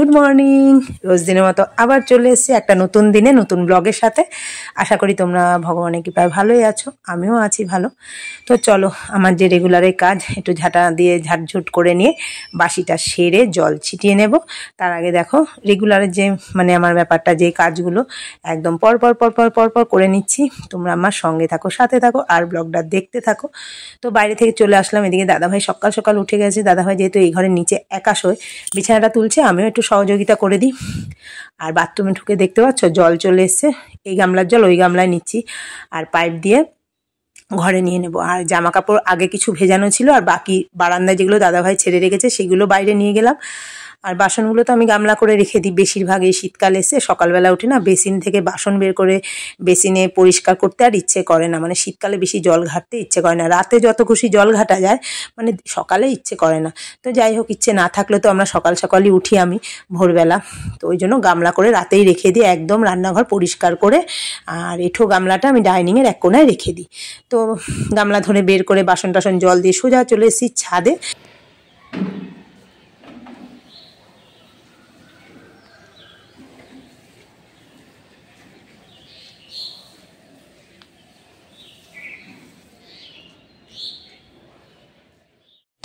good morning রোজ দিনের মতো আবার চলে এসেছি একটা নতুন দিনে নতুন ব্লগের সাথে আশা করি তোমরা ভগবানের কৃপায় ভালোই আছো আমিও আছি ভালো তো চলো আমার যে রেগুলারের কাজ একটু ঝাঁটা দিয়ে ঝাঁটঝুট করে নিয়ে বাসিটা সেরে জল ছিটিয়ে নেব তার আগে দেখো রেগুলারের যে মানে আমার ব্যাপারটা যে কাজগুলো একদম পরপর পরপর পরপর করে নিচ্ছি তোমরা আমার সঙ্গে থাকো সাথে থাকো আর ব্লগটা দেখতে থাকো তো বাইরে থেকে চলে আসলাম এদিকে দাদাভাই সকাল সকাল উঠে গেছে দাদাভাই যেহেতু এই ঘরের নিচে একাশ হয়ে বিছানাটা তুলছে আমিও একটু সহযোগিতা করে দিই আর বাথরুমে ঢুকে দেখতে পাচ্ছ জল চলে এসছে এই গামলার জল ওই গামলায় নিচ্ছি আর পাইপ দিয়ে ঘরে নিয়ে নেব আর জামা কাপড় আগে কিছু ভেজানো ছিল আর বাকি বারান্দায় যেগুলো দাদাভাই ছেড়ে রেখেছে সেগুলো বাইরে নিয়ে গেলাম আর বাসনগুলো তো আমি গামলা করে রেখে দিই বেশিরভাগ এই শীতকাল এসে সকালবেলা উঠে না বেসিন থেকে বাসন বের করে বেসিনে পরিষ্কার করতে আর ইচ্ছে করে না মানে শীতকালে বেশি জল ঘাটতে ইচ্ছে করে না রাতে যত খুশি জল ঘাটা যায় মানে সকালে ইচ্ছে করে না তো যাই হোক ইচ্ছে না থাকলে তো আমরা সকাল সকালই উঠি আমি ভোরবেলা তো ওই জন্য গামলা করে রাতেই রেখে দিই একদম রান্নাঘর পরিষ্কার করে আর এঠো গামলাটা আমি ডাইনিংয়ের এক কোনায় রেখে দিই তো গামলা ধরে বের করে বাসন টাসন জল দিয়ে সোজা চলে এসেছি ছাদে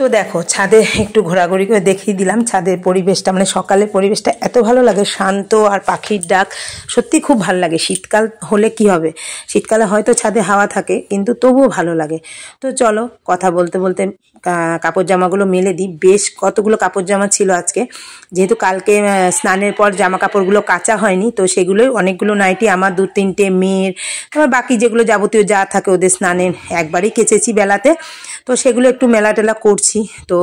তো দেখো ছাদে একটু ঘোরাঘুরি করে দেখিয়ে দিলাম ছাদের পরিবেশটা মানে সকালের পরিবেশটা এত ভালো লাগে শান্ত আর পাখির ডাক সত্যি খুব ভালো লাগে শীতকাল হলে কি হবে শীতকালে হয়তো ছাদে হাওয়া থাকে কিন্তু তবুও ভালো লাগে তো চলো কথা বলতে বলতে কাপড় জামাগুলো মেলে দিই বেশ কতগুলো কাপড় জামা ছিল আজকে যেহেতু কালকে স্নানের পর জামা কাপড়গুলো কাঁচা হয়নি তো সেগুলোই অনেকগুলো নাইটি আমার দু তিনটে মেয়ের আমার বাকি যেগুলো যাবতীয় যা থাকে ওদের স্নানের একবারই কেচেছি বেলাতে তো সেগুলো একটু মেলা টেলা করছি নিচ্ছি তো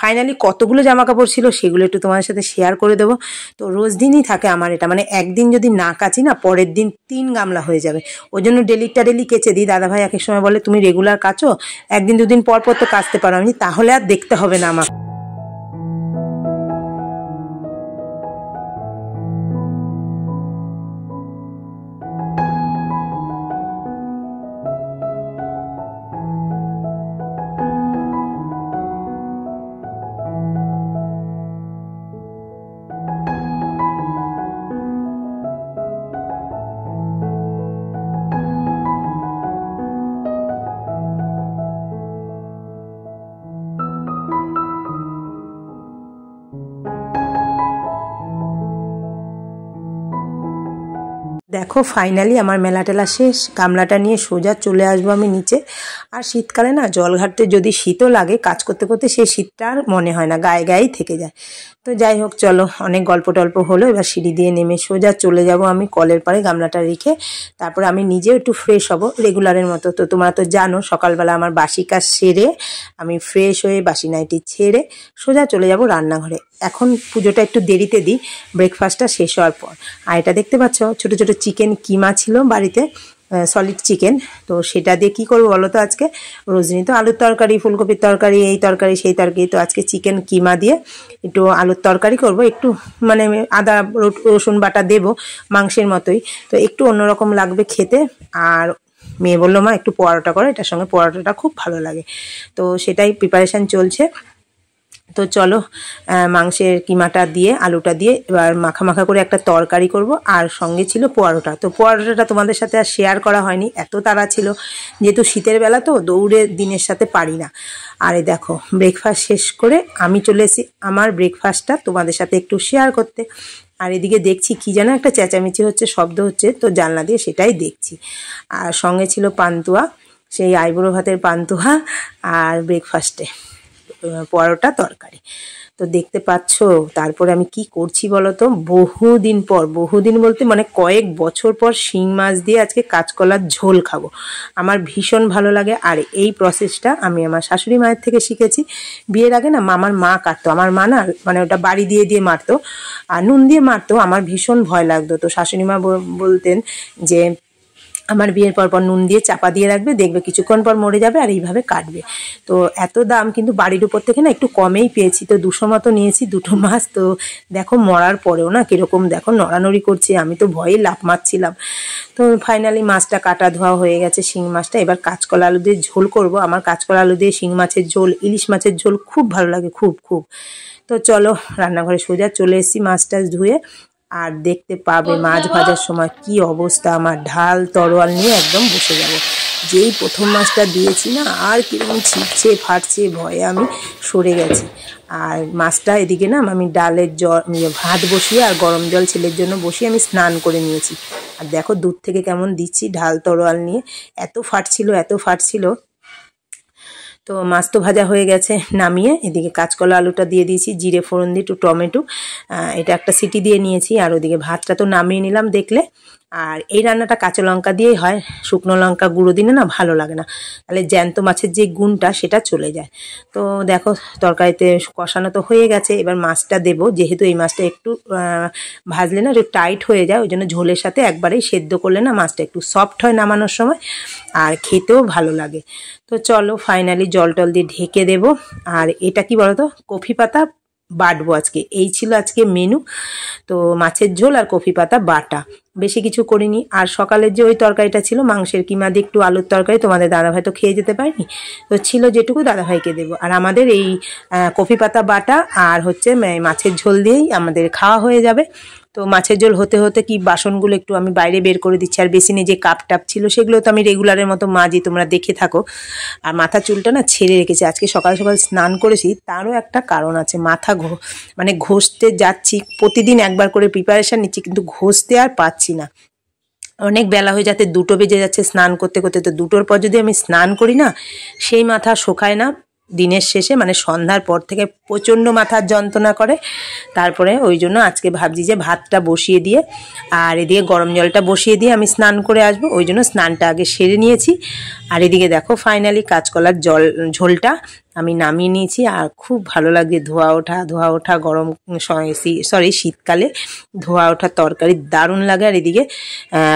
ফাইনালি কতগুলো জামা কাপড় ছিল সেগুলো একটু তোমাদের সাথে শেয়ার করে দেবো তো রোজ দিনই থাকে আমার এটা মানে একদিন যদি না কাচি না পরের দিন তিন গামলা হয়ে যাবে ওই জন্য ডেলিটা ডেলি কেচে দিই দাদাভাই এক এক সময় বলে তুমি রেগুলার কাচো একদিন দুদিন পর পর তো কাচতে পারো আমি তাহলে আর দেখতে হবে না আমাকে দেখো ফাইনালি আমার মেলা টেলা শেষ গামলাটা নিয়ে সোজা চলে আসবো আমি নিচে আর শীতকালে না জল ঘাটতে যদি শীতও লাগে কাজ করতে করতে সেই শীতটা আর মনে হয় না গায়ে গায়েই থেকে যায় তো যাই হোক চলো অনেক গল্প টল্প হলো এবার সিঁড়ি দিয়ে নেমে সোজা চলে যাব আমি কলের পরে গামলাটা রেখে তারপর আমি নিজেও একটু ফ্রেশ হব রেগুলারের মতো তো তোমরা তো জানো সকালবেলা আমার বাসি কাজ সেরে আমি ফ্রেশ হয়ে বাসি নাইটি ছেড়ে সোজা চলে যাব রান্নাঘরে এখন পুজোটা একটু দেরিতে দিই ব্রেকফাস্টটা শেষ হওয়ার পর আর এটা দেখতে পাচ্ছ ছোটো ছোটো চিকেন কিমা ছিল বাড়িতে সলিড চিকেন তো সেটা দিয়ে কী করবো বলো তো আজকে রোজনি তো আলুর তরকারি ফুলকপির তরকারি এই তরকারি সেই তরকারি তো আজকে চিকেন কিমা দিয়ে একটু আলুর তরকারি করব একটু মানে আদা রসুন বাটা দেব মাংসের মতোই তো একটু অন্যরকম লাগবে খেতে আর মেয়ে বললো মা একটু পরোটা করো এটার সঙ্গে পরোটাটা খুব ভালো লাগে তো সেটাই প্রিপারেশান চলছে তো চলো মাংসের কিমাটা দিয়ে আলুটা দিয়ে এবার মাখা মাখা করে একটা তরকারি করব আর সঙ্গে ছিল পোয়ারোটা তো পোয়ারোটা তোমাদের সাথে আর শেয়ার করা হয়নি এত তাড়া ছিল যেহেতু শীতের বেলা তো দৌড়ে দিনের সাথে পারি না আরে দেখো ব্রেকফাস্ট শেষ করে আমি চলে এসেছি আমার ব্রেকফাস্টটা তোমাদের সাথে একটু শেয়ার করতে আর এদিকে দেখছি কি যেন একটা চেঁচামেচি হচ্ছে শব্দ হচ্ছে তো জানলা দিয়ে সেটাই দেখছি আর সঙ্গে ছিল পান্তুয়া সেই আইবুড়ো ভাতের পান্তুয়া আর ব্রেকফাস্টে পরোটা তরকারি তো দেখতে পাচ্ছ তারপরে আমি কি করছি বলতো বহুদিন পর বহুদিন বলতে মানে কয়েক বছর পর শিং মাছ দিয়ে আজকে কাঁচকলার ঝোল খাবো আমার ভীষণ ভালো লাগে আর এই প্রসেসটা আমি আমার শাশুড়ি মায়ের থেকে শিখেছি বিয়ের আগে না মামার মা কাটতো আমার মা না মানে ওটা বাড়ি দিয়ে দিয়ে মারতো আর নুন দিয়ে মারতো আমার ভীষণ ভয় লাগতো তো শাশুড়ি মা বলতেন যে আমার বিয়ের পর পর নুন দিয়ে চাপা দিয়ে রাখবে দেখবে কিছুক্ষণ পর মরে যাবে আর এইভাবে কাটবে তো এত দাম কিন্তু বাড়ির উপর থেকে না একটু কমেই পেয়েছি তো দুশো মতো নিয়েছি দুটো মাছ তো দেখো মরার পরেও না কীরকম দেখো নড়ানড়ি করছে আমি তো ভয়ে লাভ মারছিলাম তো ফাইনালি মাছটা কাটা ধোয়া হয়ে গেছে শিং মাছটা এবার কাঁচকলা আলু দিয়ে ঝোল করব আমার কাঁচকলা আলু দিয়ে শিং মাছের ঝোল ইলিশ মাছের ঝোল খুব ভালো লাগে খুব খুব তো চলো রান্নাঘরে সোজা চলে এসেছি মাছ টাছ ধুয়ে আর দেখতে পাবে মাছ ভাজার সময় কি অবস্থা আমার ঢাল তরোয়াল নিয়ে একদম বসে যাব যেই প্রথম মাছটা দিয়েছি না আর কিরকম ছিটছে ফাটছে ভয়ে আমি সরে গেছি আর মাছটা এদিকে না আমি ডালের জল ভাত বসিয়ে আর গরম জল ছেলের জন্য বসিয়ে আমি স্নান করে নিয়েছি আর দেখো দূর থেকে কেমন দিচ্ছি ঢাল তরোয়াল নিয়ে এত ফাটছিল এত ফাটছিল তো মাছ তো ভাজা হয়ে গেছে নামিয়ে এদিকে কাঁচকলা আলুটা দিয়ে দিয়েছি জিরে ফোড়ন দিয়ে একটু টমেটো এটা একটা সিটি দিয়ে নিয়েছি আর ওদিকে ভাতটা তো নামিয়ে নিলাম দেখলে আর এই রান্নাটা কাঁচা লঙ্কা দিয়েই হয় শুকনো লঙ্কা গুঁড়ো দিলে না ভালো লাগে না তাহলে জ্যান্ত মাছের যে গুণটা সেটা চলে যায় তো দেখো তরকারিতে কষানো তো হয়ে গেছে এবার মাছটা দেব যেহেতু এই মাছটা একটু ভাজলে না একটু টাইট হয়ে যায় ওই জন্য ঝোলের সাথে একবারেই সেদ্ধ করলে না মাছটা একটু সফট হয় নামানোর সময় আর খেতেও ভালো লাগে তো চলো ফাইনালি জল টল দিয়ে ঢেকে দেব আর এটা কি বলতো কফি পাতা বাটবো আজকে এই ছিল আজকে মেনু তো মাছের ঝোল আর কফি পাতা বাটা বেশি কিছু করিনি আর সকালের যে ওই তরকারিটা ছিল মাংসের কিমা দিয়ে একটু আলুর তরকারি তোমাদের দাদাভাই তো খেয়ে যেতে পারিনি তো ছিল যেটুকু দাদাভাইকে দেবো আর আমাদের এই কফি পাতা বাটা আর হচ্ছে মাছের ঝোল দিয়েই আমাদের খাওয়া হয়ে যাবে তো মাছের ঝোল হতে হতে কি বাসনগুলো একটু আমি বাইরে বের করে দিচ্ছি আর বেসিনে যে কাপ টাপ ছিল সেগুলো তো আমি রেগুলারের মতো মাজি তোমরা দেখে থাকো আর মাথা চুলটা না ছেড়ে রেখেছি আজকে সকাল সকাল স্নান করেছি তারও একটা কারণ আছে মাথা ঘো মানে ঘষতে যাচ্ছি প্রতিদিন একবার করে প্রিপারেশান নিচ্ছি কিন্তু ঘষতে আর পাচ্ছি না অনেক বেলা হয়ে যাতে দুটো বেজে যাচ্ছে স্নান করতে করতে তো দুটোর পর যদি আমি স্নান করি না সেই মাথা শোকায় না দিনের শেষে মানে সন্ধ্যার পর থেকে প্রচণ্ড মাথার যন্ত্রণা করে তারপরে ওই জন্য আজকে ভাবছি যে ভাতটা বসিয়ে দিয়ে আর এদিকে গরম জলটা বসিয়ে দিয়ে আমি স্নান করে আসব ওই জন্য স্নানটা আগে সেরে নিয়েছি আর এদিকে দেখো ফাইনালি কাঁচকলার জল ঝোলটা আমি নামিয়ে নিয়েছি আর খুব ভালো লাগে ধোয়া ওঠা ধোয়া ওঠা গরম সরি শীতকালে ধোয়া ওঠা তরকারি দারুণ লাগে আর এদিকে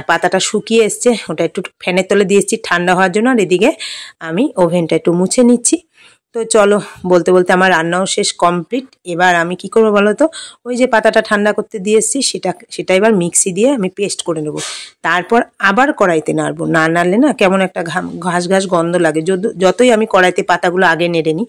পাতাটা শুকিয়ে এসছে ওটা একটু ফ্যানের তলে দিয়েছি ঠান্ডা হওয়ার জন্য আর এদিকে আমি ওভেনটা একটু মুছে নিচ্ছি তো চলো বলতে বলতে আমার রান্নাও শেষ কমপ্লিট এবার আমি কি করবো বলো তো ওই যে পাতাটা ঠান্ডা করতে দিয়েছি সেটা সেটা এবার মিক্সি দিয়ে আমি পেস্ট করে নেব তারপর আবার কড়াইতে নাড়বো না নাড়লে না কেমন একটা ঘাস ঘাস গন্ধ লাগে যতই আমি কড়াইতে পাতাগুলো আগে নেড়ে নিই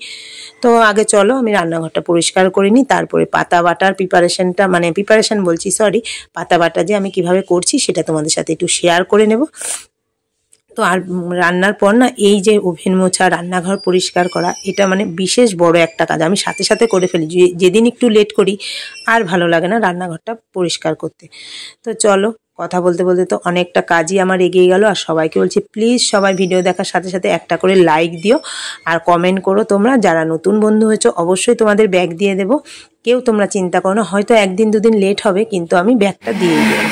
তো আগে চলো আমি রান্নাঘরটা পরিষ্কার করে নিই তারপরে পাতা বাটার প্রিপারেশানটা মানে প্রিপারেশন বলছি সরি পাতা বাটা যে আমি কিভাবে করছি সেটা তোমাদের সাথে একটু শেয়ার করে নেব তো আর রান্নার পর না এই যে ওভেন মোছা রান্নাঘর পরিষ্কার করা এটা মানে বিশেষ বড় একটা কাজ আমি সাথে সাথে করে ফেলি যেদিন একটু লেট করি আর ভালো লাগে না রান্নাঘরটা পরিষ্কার করতে তো চলো কথা বলতে বলতে তো অনেকটা কাজই আমার এগিয়ে গেল আর সবাইকে বলছি প্লিজ সবাই ভিডিও দেখার সাথে সাথে একটা করে লাইক দিও আর কমেন্ট করো তোমরা যারা নতুন বন্ধু হয়েছো অবশ্যই তোমাদের ব্যাগ দিয়ে দেবো কেউ তোমরা চিন্তা করো না হয়তো একদিন দুদিন লেট হবে কিন্তু আমি ব্যাগটা দিয়ে দেবো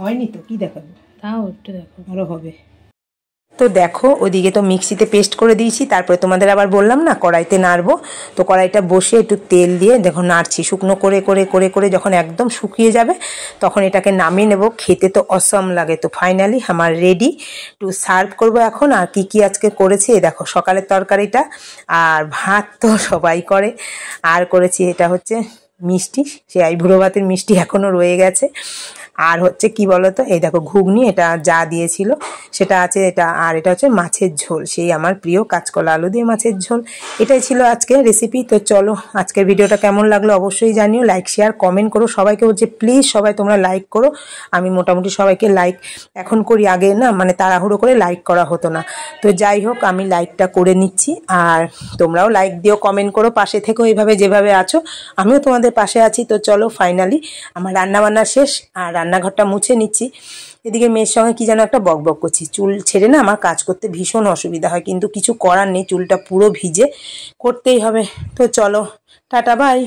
হয়নি তো কি দেখাবো তাও একটু দেখো আরও হবে তো দেখো ওদিকে তো মিক্সিতে পেস্ট করে দিয়েছি তারপরে তোমাদের আবার বললাম না কড়াইতে নাড়বো তো কড়াইটা বসে একটু তেল দিয়ে দেখো নাড়ছি শুকনো করে করে করে করে যখন একদম শুকিয়ে যাবে তখন এটাকে নামিয়ে নেব খেতে তো অসম লাগে তো ফাইনালি আমার রেডি টু সার্ভ করব এখন আর কি কি আজকে করেছি দেখো সকালের তরকারিটা আর ভাত তো সবাই করে আর করেছি এটা হচ্ছে মিষ্টি সেই আইভুড়ো ভাতের মিষ্টি এখনও রয়ে গেছে আর হচ্ছে কি বলতো এই দেখো ঘুগনি এটা যা দিয়েছিল সেটা আছে এটা আর এটা হচ্ছে মাছের ঝোল সেই আমার প্রিয় কাঁচকলা আলু দিয়ে মাছের ঝোল এটাই ছিল আজকে রেসিপি তো চলো আজকের ভিডিওটা কেমন লাগলো অবশ্যই জানিও লাইক শেয়ার কমেন্ট করো সবাইকে বলছে প্লিজ সবাই তোমরা লাইক করো আমি মোটামুটি সবাইকে লাইক এখন করি আগে না মানে তাড়াহুড়ো করে লাইক করা হতো না তো যাই হোক আমি লাইকটা করে নিচ্ছি আর তোমরাও লাইক দিও কমেন্ট করো পাশে থেকেও এইভাবে যেভাবে আছো আমিও তোমাদের তোমাদের পাশে আছি তো চলো ফাইনালি আমার রান্নাবান্না শেষ আর রান্নাঘরটা মুছে নিচ্ছি এদিকে মেয়ের সঙ্গে কি যেন একটা বকবক করছি চুল ছেড়ে না আমার কাজ করতে ভীষণ অসুবিধা হয় কিন্তু কিছু করার নেই চুলটা পুরো ভিজে করতেই হবে তো চলো টাটা বাই